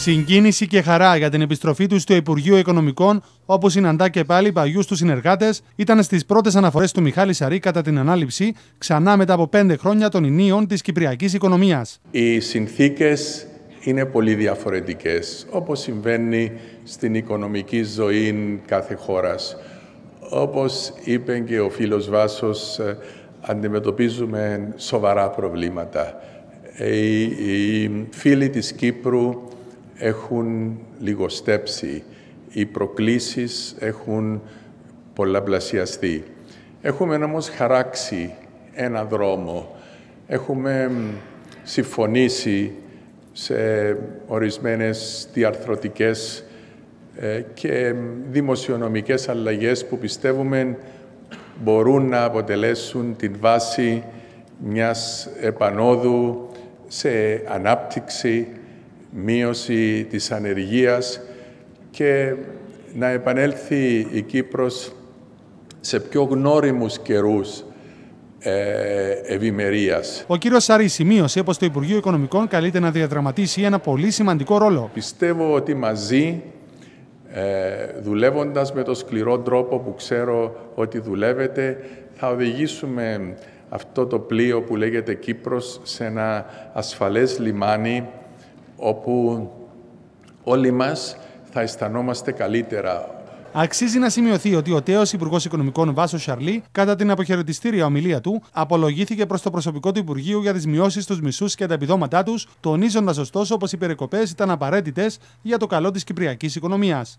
Συγκίνηση και χαρά για την επιστροφή του στο Υπουργείο Οικονομικών, όπου συναντά και πάλι παγιούς τους συνεργάτες, ήταν στις πρώτες αναφορές του Μιχάλη Σαρή κατά την ανάληψη ξανά μετά από πέντε χρόνια των ηνίων της κυπριακής οικονομίας. Οι συνθήκες είναι πολύ διαφορετικές, όπως συμβαίνει στην οικονομική ζωή κάθε χώρας. Όπως είπε και ο φίλος Βάσος, ε, αντιμετωπίζουμε σοβαρά προβλήματα. Ε, οι φίλοι της Κύπρου έχουν λιγοστέψει, οι προκλήσεις έχουν πολλαπλασιαστεί. Έχουμε όμως χαράξει ένα δρόμο, έχουμε συμφωνήσει σε ορισμένες διαρθρωτικές ε, και δημοσιονομικές αλλαγές που πιστεύουμε μπορούν να αποτελέσουν την βάση μιας επανόδου σε ανάπτυξη μείωση της ανεργίας και να επανέλθει η Κύπρος σε πιο γνώριμους καιρούς ε, ευημερίας. Ο κύριος Σάρης σημείωσε πως το Υπουργείο Οικονομικών καλείται να διαδραματίσει ένα πολύ σημαντικό ρόλο. Πιστεύω ότι μαζί, ε, δουλεύοντας με το σκληρό τρόπο που ξέρω ότι δουλεύετε, θα οδηγήσουμε αυτό το πλοίο που λέγεται Κύπρος σε ένα ασφαλές λιμάνι όπου όλοι μας θα αισθανόμαστε καλύτερα. Αξίζει να σημειωθεί ότι ο τέος Υπουργός Οικονομικών Βάσος Σαρλί, κατά την αποχαιρετιστήρια ομιλία του, απολογήθηκε προς το προσωπικό του Υπουργείου για τις μειώσεις στους μισούς και τα επιδόματά τους, τονίζοντας ωστόσο πως οι περικοπές ήταν απαραίτητες για το καλό της κυπριακής οικονομίας.